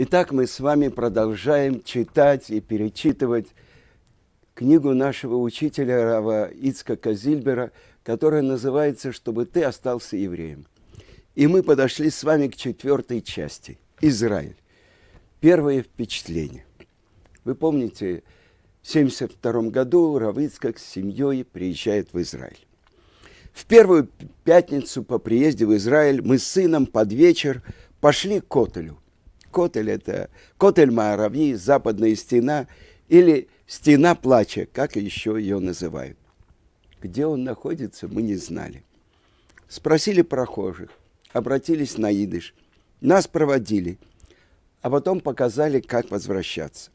Итак, мы с вами продолжаем читать и перечитывать книгу нашего учителя Рава Ицка Казильбера, которая называется «Чтобы ты остался евреем». И мы подошли с вами к четвертой части – Израиль. Первое впечатление. Вы помните, в 1972 году Равицкак с семьей приезжает в Израиль. В первую пятницу по приезде в Израиль мы с сыном под вечер пошли к Котелю – Котель – это Котель Мааравьи, западная стена, или стена плача, как еще ее называют. Где он находится, мы не знали. Спросили прохожих, обратились на идыш, нас проводили, а потом показали, как возвращаться.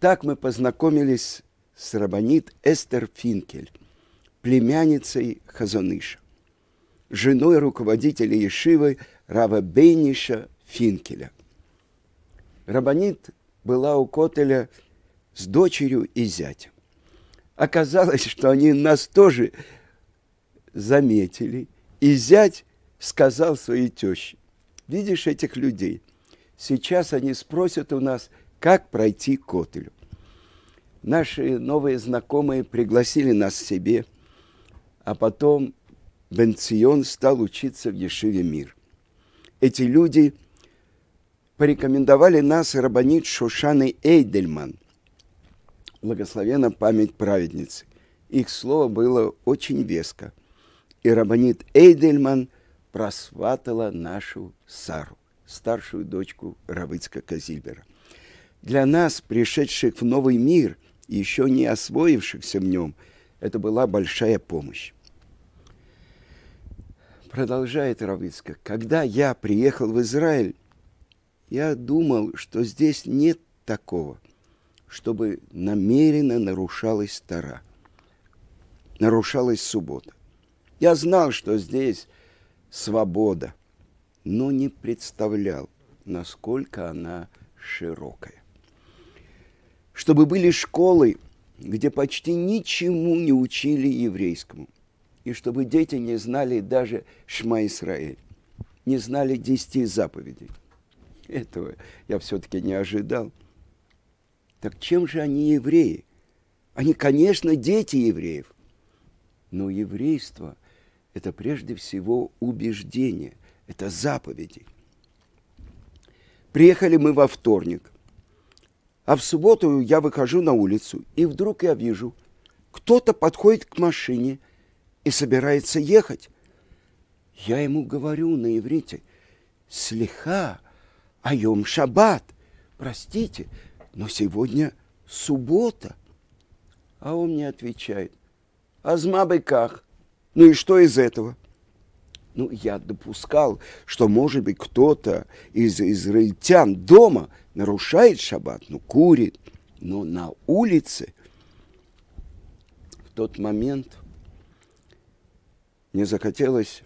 Так мы познакомились с рабонит Эстер Финкель, племянницей Хазаныша, женой руководителя Ешивы Рава Бейниша Финкеля – Рабанит была у Котеля с дочерью и зятем. Оказалось, что они нас тоже заметили, и зять сказал своей теще, видишь этих людей, сейчас они спросят у нас, как пройти к Котелю. Наши новые знакомые пригласили нас к себе, а потом Бенцион стал учиться в Ешиве Мир. Эти люди – порекомендовали нас рабанит Шушаны Эйдельман, благословена память праведницы. Их слово было очень веско. И рабанит Эйдельман просватала нашу Сару, старшую дочку Равыцка Казильбера. Для нас, пришедших в новый мир, еще не освоившихся в нем, это была большая помощь. Продолжает Равыцка: когда я приехал в Израиль, я думал, что здесь нет такого, чтобы намеренно нарушалась Тара, нарушалась суббота. Я знал, что здесь свобода, но не представлял, насколько она широкая. Чтобы были школы, где почти ничему не учили еврейскому, и чтобы дети не знали даже Шма Исраэль, не знали десяти заповедей – этого я все-таки не ожидал. Так чем же они евреи? Они, конечно, дети евреев. Но еврейство – это прежде всего убеждение, это заповеди. Приехали мы во вторник, а в субботу я выхожу на улицу, и вдруг я вижу, кто-то подходит к машине и собирается ехать. Я ему говорю на иврите, слегка, а айом шаббат. Простите, но сегодня суббота. А он мне отвечает, азма как? Ну и что из этого? Ну, я допускал, что, может быть, кто-то из израильтян дома нарушает шаббат, ну, курит, но на улице в тот момент мне захотелось,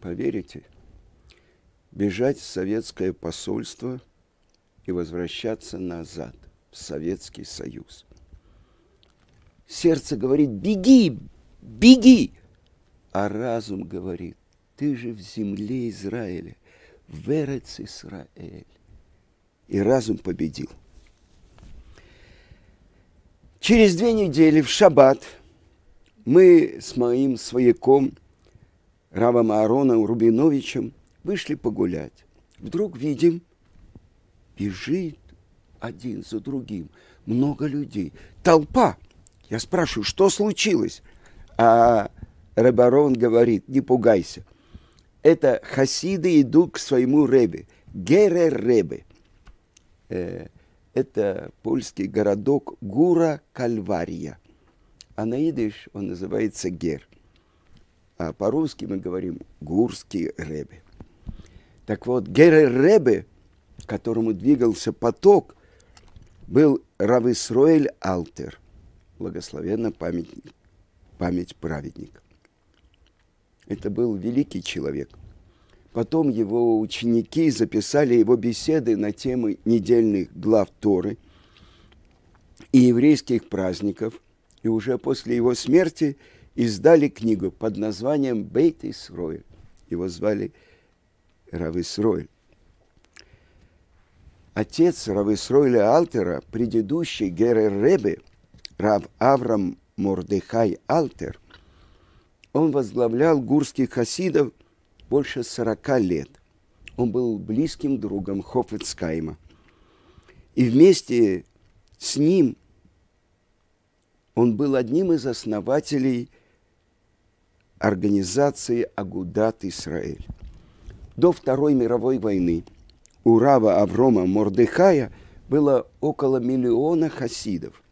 поверите, бежать в советское посольство и возвращаться назад, в Советский Союз. Сердце говорит, беги, беги, а разум говорит, ты же в земле Израиля, в Эрец Израиль. И разум победил. Через две недели в шаббат мы с моим свояком Равом Аароном Рубиновичем – Вышли погулять. Вдруг видим, бежит один за другим много людей. Толпа. Я спрашиваю, что случилось? А Ребарон говорит, не пугайся. Это хасиды идут к своему ребе. Гере Ребе. Э, это польский городок Гура Кальвария. А на идиш он называется Гер. А по-русски мы говорим Гурский Ребе. Так вот, Гере Ребе, которому двигался поток, был Рависроэль Алтер, благословенно память, память праведника. Это был великий человек. Потом его ученики записали его беседы на темы недельных глав Торы и еврейских праздников, и уже после его смерти издали книгу под названием «Бейт Исроэль». Его звали Равысройль. Отец Равысройля Алтера, предыдущий Герер Ребе, Рав Аврам Мордыхай Алтер, он возглавлял гурских хасидов больше 40 лет. Он был близким другом Хофицкайма. И вместе с ним он был одним из основателей организации Агудат Израиль. До Второй мировой войны у Рава Аврома Мордыхая было около миллиона хасидов,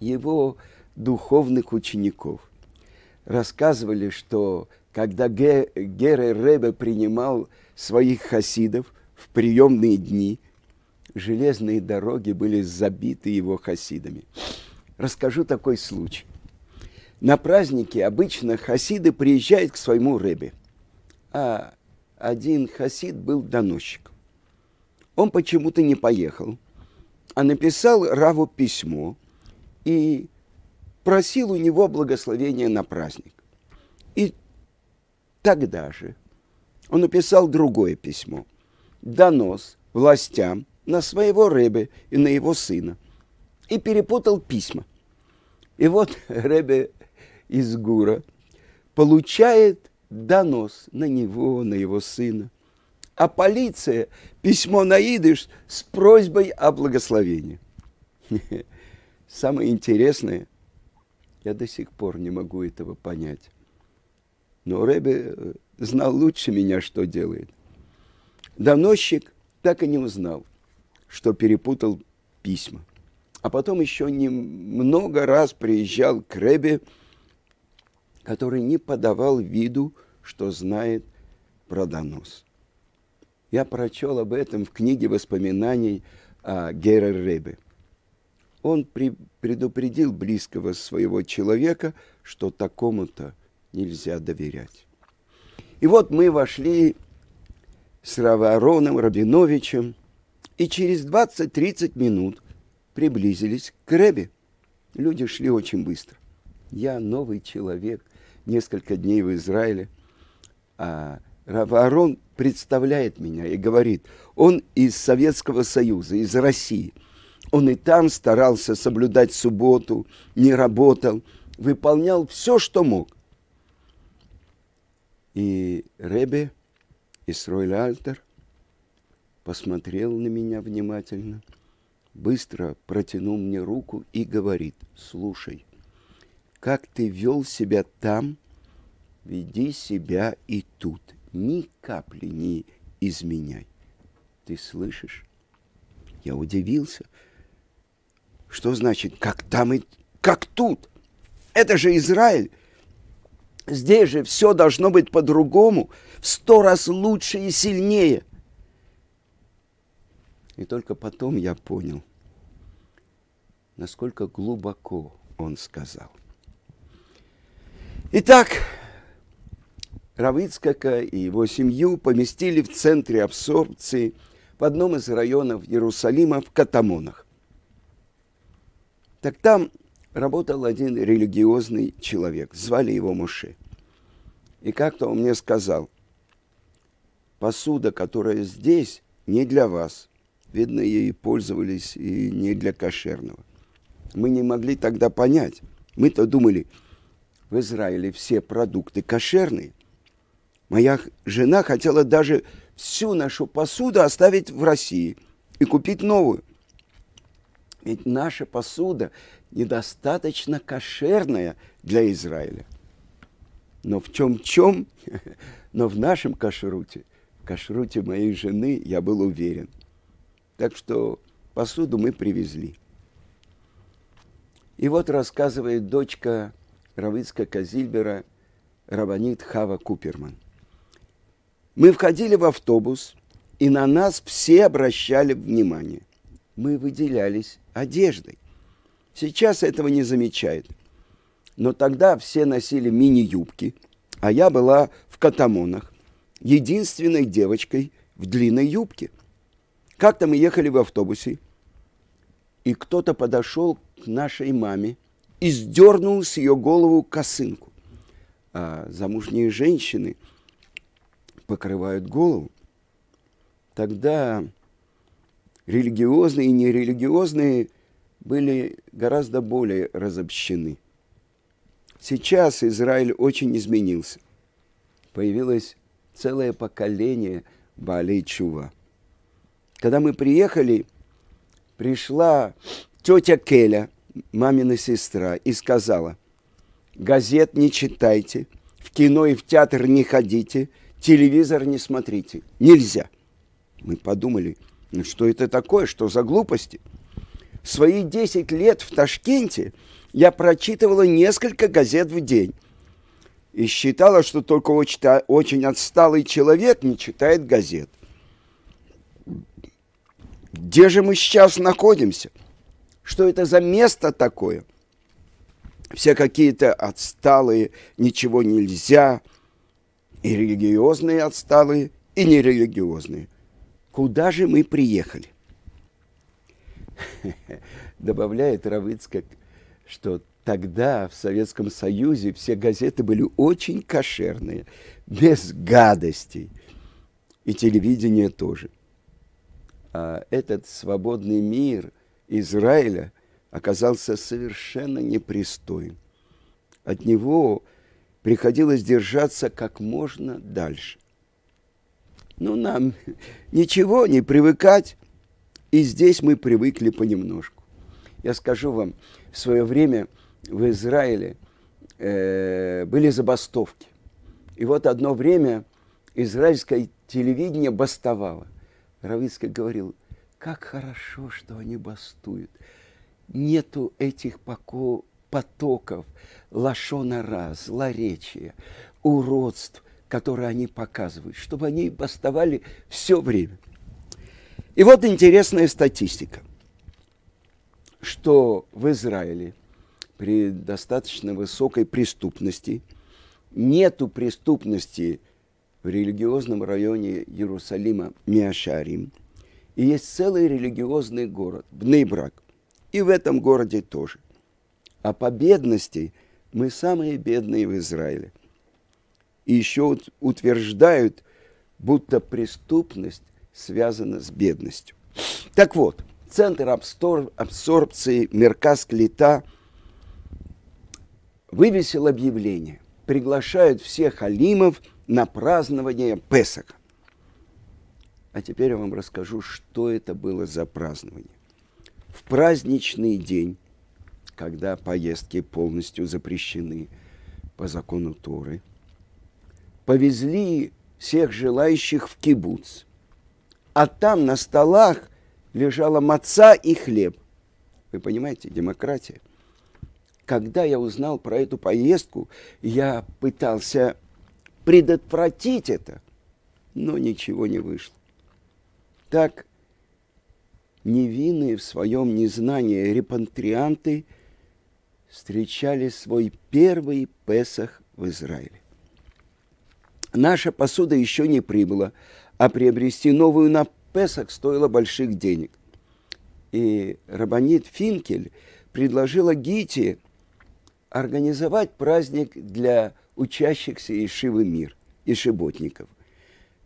его духовных учеников. Рассказывали, что когда Гере Ребе принимал своих хасидов в приемные дни, железные дороги были забиты его хасидами. Расскажу такой случай. На празднике обычно хасиды приезжают к своему Ребе, а один хасид был доносчик. Он почему-то не поехал, а написал Раву письмо и просил у него благословения на праздник. И тогда же он написал другое письмо. Донос властям на своего Рэбе и на его сына. И перепутал письма. И вот Рэбе из Гура получает донос на него, на его сына. А полиция письмо на идыш с просьбой о благословении. Самое интересное, я до сих пор не могу этого понять. Но Рэбе э, знал лучше меня, что делает. Доносчик так и не узнал, что перепутал письма. А потом еще немного раз приезжал к Рэбе – который не подавал виду, что знает про донос. Я прочел об этом в книге воспоминаний о Гера Ребе. Он при, предупредил близкого своего человека, что такому-то нельзя доверять. И вот мы вошли с Равароном Рабиновичем и через 20-30 минут приблизились к Ребе. Люди шли очень быстро. Я новый человек несколько дней в Израиле. А Раваарон представляет меня и говорит, он из Советского Союза, из России. Он и там старался соблюдать субботу, не работал, выполнял все, что мог. И Ребе, Исройль Альтер, посмотрел на меня внимательно, быстро протянул мне руку и говорит, слушай – как ты вел себя там, веди себя и тут. Ни капли не изменяй. Ты слышишь? Я удивился. Что значит, как там и как тут? Это же Израиль. Здесь же все должно быть по-другому, в сто раз лучше и сильнее. И только потом я понял, насколько глубоко он сказал. Итак, Равицкака и его семью поместили в центре абсорбции в одном из районов Иерусалима в Катамонах. Так там работал один религиозный человек, звали его Муше. И как-то он мне сказал, посуда, которая здесь, не для вас. Видно, ей пользовались и не для кошерного. Мы не могли тогда понять. Мы-то думали, в Израиле все продукты кошерные. Моя жена хотела даже всю нашу посуду оставить в России и купить новую. Ведь наша посуда недостаточно кошерная для Израиля. Но в чем-чем, но в нашем кашруте, в кашруте моей жены я был уверен. Так что посуду мы привезли. И вот рассказывает дочка Равицка Казильбера, Раванит Хава Куперман. Мы входили в автобус, и на нас все обращали внимание. Мы выделялись одеждой. Сейчас этого не замечают. Но тогда все носили мини-юбки, а я была в катамонах, единственной девочкой в длинной юбке. Как-то мы ехали в автобусе, и кто-то подошел к нашей маме – и сдернул с ее голову косынку. А замужние женщины покрывают голову. Тогда религиозные и нерелигиозные были гораздо более разобщены. Сейчас Израиль очень изменился. Появилось целое поколение Баалей Чува. Когда мы приехали, пришла тетя Келя – мамина сестра, и сказала, газет не читайте, в кино и в театр не ходите, телевизор не смотрите. Нельзя. Мы подумали, ну что это такое, что за глупости? В свои 10 лет в Ташкенте я прочитывала несколько газет в день и считала, что только очень отсталый человек не читает газет. Где же мы сейчас находимся – что это за место такое? Все какие-то отсталые, ничего нельзя, и религиозные отсталые, и нерелигиозные. Куда же мы приехали? Добавляет Равыцкак, что тогда в Советском Союзе все газеты были очень кошерные, без гадостей. И телевидение тоже. А этот свободный мир – Израиля оказался совершенно непристоен. От него приходилось держаться как можно дальше. Но ну, нам ничего не привыкать, и здесь мы привыкли понемножку. Я скажу вам, в свое время в Израиле э, были забастовки. И вот одно время израильское телевидение бастовало. Равицкий говорил, как хорошо, что они бастуют. Нету этих поко... потоков, лошонара, злоречия, уродств, которые они показывают, чтобы они бастовали все время. И вот интересная статистика, что в Израиле при достаточно высокой преступности нету преступности в религиозном районе Иерусалима Миашарим – и есть целый религиозный город, Бнейбрак. И в этом городе тоже. А по бедности мы самые бедные в Израиле. И еще утверждают, будто преступность связана с бедностью. Так вот, центр абсор- абсорбции Меркас Клита вывесил объявление. Приглашают всех алимов на празднование Песаха. А теперь я вам расскажу, что это было за празднование. В праздничный день, когда поездки полностью запрещены по закону Торы, повезли всех желающих в кибуц. А там на столах лежала маца и хлеб. Вы понимаете, демократия. Когда я узнал про эту поездку, я пытался предотвратить это, но ничего не вышло. Так невинные в своем незнании репантрианты встречали свой первый Песах в Израиле. Наша посуда еще не прибыла, а приобрести новую на Песах стоило больших денег. И Рабанит Финкель предложила Гите организовать праздник для учащихся Ишивы мир, и шиботников –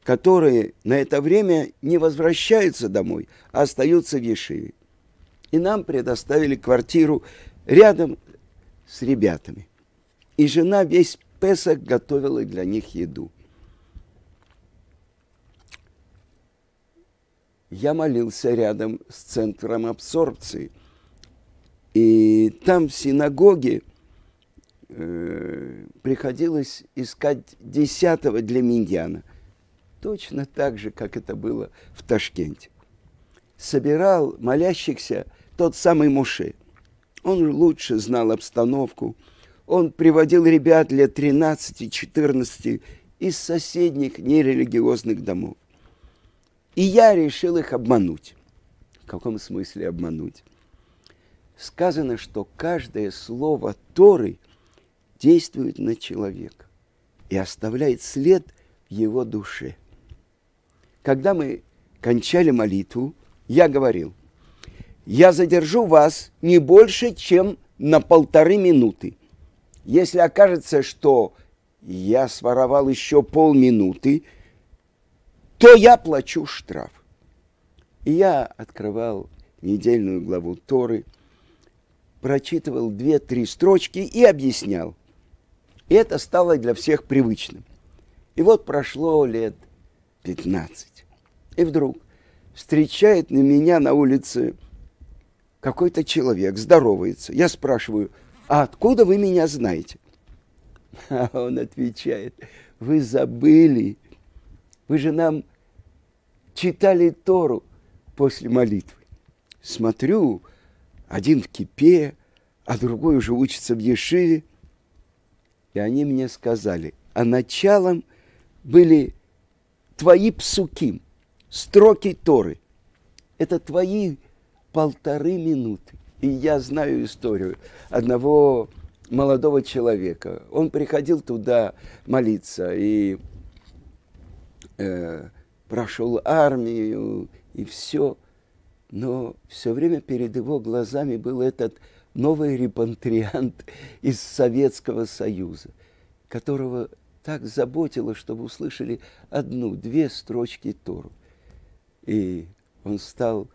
которые на это время не возвращаются домой, а остаются в Ешиве. И нам предоставили квартиру рядом с ребятами. И жена весь песок готовила для них еду. Я молился рядом с центром абсорбции. И там в синагоге э, приходилось искать десятого для миньяна – точно так же, как это было в Ташкенте. Собирал молящихся тот самый Муше. Он лучше знал обстановку. Он приводил ребят лет 13-14 из соседних нерелигиозных домов. И я решил их обмануть. В каком смысле обмануть? Сказано, что каждое слово Торы действует на человека и оставляет след в его душе – когда мы кончали молитву, я говорил, я задержу вас не больше, чем на полторы минуты. Если окажется, что я своровал еще полминуты, то я плачу штраф. И я открывал недельную главу Торы, прочитывал две-три строчки и объяснял. И это стало для всех привычным. И вот прошло лет 15. И вдруг встречает на меня на улице какой-то человек, здоровается. Я спрашиваю, а откуда вы меня знаете? А он отвечает, вы забыли, вы же нам читали Тору после молитвы. Смотрю, один в кипе, а другой уже учится в Ешиве. И они мне сказали, а началом были твои псуки, строки Торы. Это твои полторы минуты. И я знаю историю одного молодого человека. Он приходил туда молиться и э, прошел армию и все. Но все время перед его глазами был этот новый репантриант из Советского Союза, которого так заботило, чтобы услышали одну-две строчки Тору. И он стал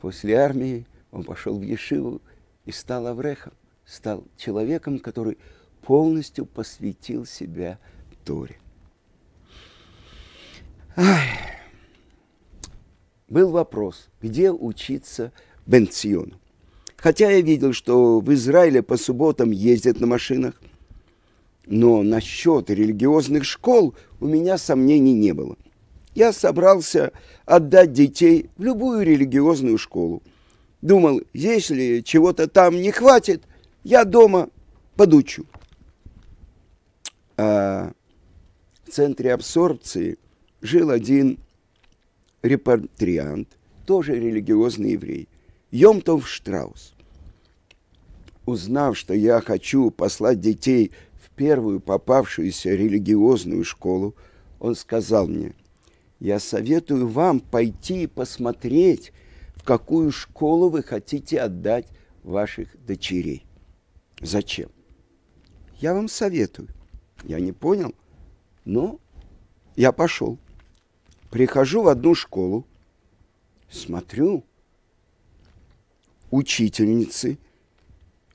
после армии, он пошел в Ешиву и стал Аврехом, стал человеком, который полностью посвятил себя Торе. Ах. Был вопрос, где учиться Бенциону. Хотя я видел, что в Израиле по субботам ездят на машинах, но насчет религиозных школ у меня сомнений не было – я собрался отдать детей в любую религиозную школу. Думал, если чего-то там не хватит, я дома подучу. А в центре абсорбции жил один репатриант, тоже религиозный еврей, Йомтов Штраус. Узнав, что я хочу послать детей в первую попавшуюся религиозную школу, он сказал мне, я советую вам пойти и посмотреть, в какую школу вы хотите отдать ваших дочерей. Зачем? Я вам советую. Я не понял, но я пошел. Прихожу в одну школу, смотрю, учительницы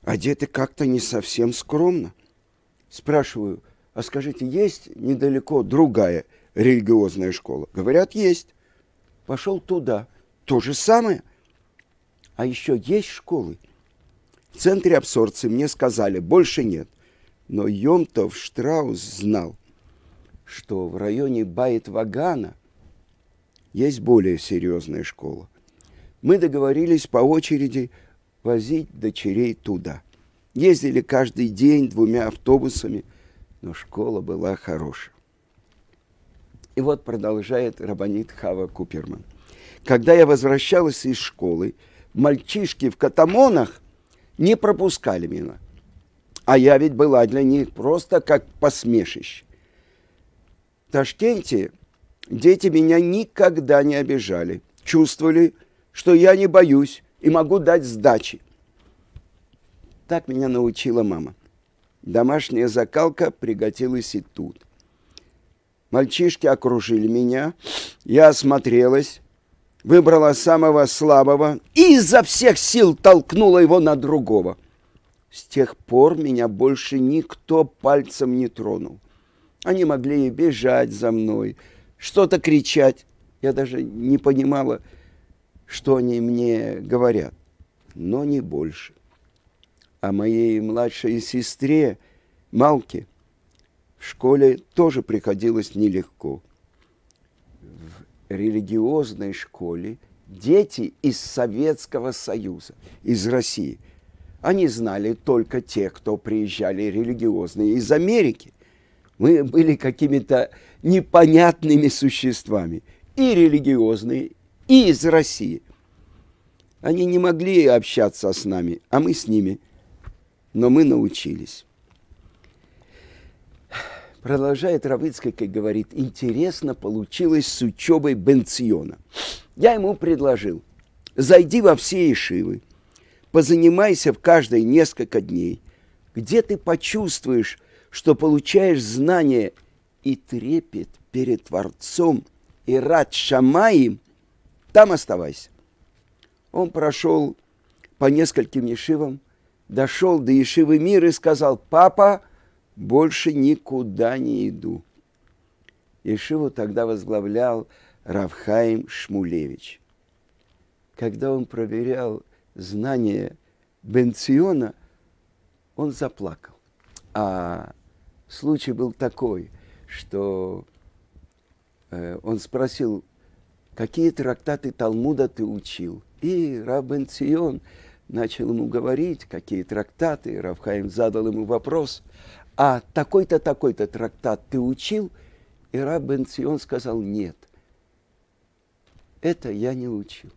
одеты как-то не совсем скромно. Спрашиваю, а скажите, есть недалеко другая религиозная школа? Говорят, есть. Пошел туда. То же самое. А еще есть школы. В центре абсорции мне сказали, больше нет. Но Йомтов Штраус знал, что в районе Байт-Вагана есть более серьезная школа. Мы договорились по очереди возить дочерей туда. Ездили каждый день двумя автобусами, но школа была хорошая. И вот продолжает Рабанит Хава Куперман. Когда я возвращалась из школы, мальчишки в катамонах не пропускали меня. А я ведь была для них просто как посмешище. В Ташкенте дети меня никогда не обижали. Чувствовали, что я не боюсь и могу дать сдачи. Так меня научила мама. Домашняя закалка пригодилась и тут. Мальчишки окружили меня. Я осмотрелась, выбрала самого слабого и изо всех сил толкнула его на другого. С тех пор меня больше никто пальцем не тронул. Они могли бежать за мной, что-то кричать. Я даже не понимала, что они мне говорят, но не больше. А моей младшей сестре Малке – школе тоже приходилось нелегко. В религиозной школе дети из Советского Союза, из России, они знали только те, кто приезжали религиозные из Америки. Мы были какими-то непонятными существами, и религиозные, и из России. Они не могли общаться с нами, а мы с ними. Но мы научились. Продолжает Равицкой как говорит, интересно получилось с учебой Бенциона. Я ему предложил, зайди во все ишивы, позанимайся в каждой несколько дней, где ты почувствуешь, что получаешь знания и трепет перед Творцом и рад Шамаи, там оставайся. Он прошел по нескольким ишивам, дошел до ишивы мира и сказал, папа, больше никуда не иду. Ишиву тогда возглавлял Равхаим Шмулевич. Когда он проверял знания Бенциона, он заплакал. А случай был такой, что э, он спросил, какие трактаты Талмуда ты учил? И Рав Цион начал ему говорить, какие трактаты. Равхаим задал ему вопрос, а такой-то, такой-то трактат ты учил? И раб Бен сказал, нет, это я не учил.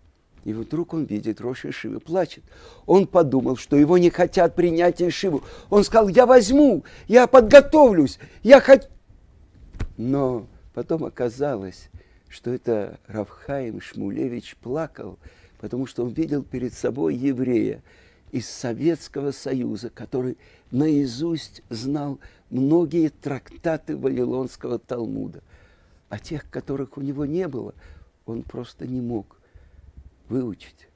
И вдруг он видит Роши Шивы, плачет. Он подумал, что его не хотят принять Ишиву. Он сказал, я возьму, я подготовлюсь, я хочу. Но потом оказалось, что это Равхаим Шмулевич плакал, потому что он видел перед собой еврея, из Советского Союза, который наизусть знал многие трактаты Вавилонского Талмуда. А тех, которых у него не было, он просто не мог выучить.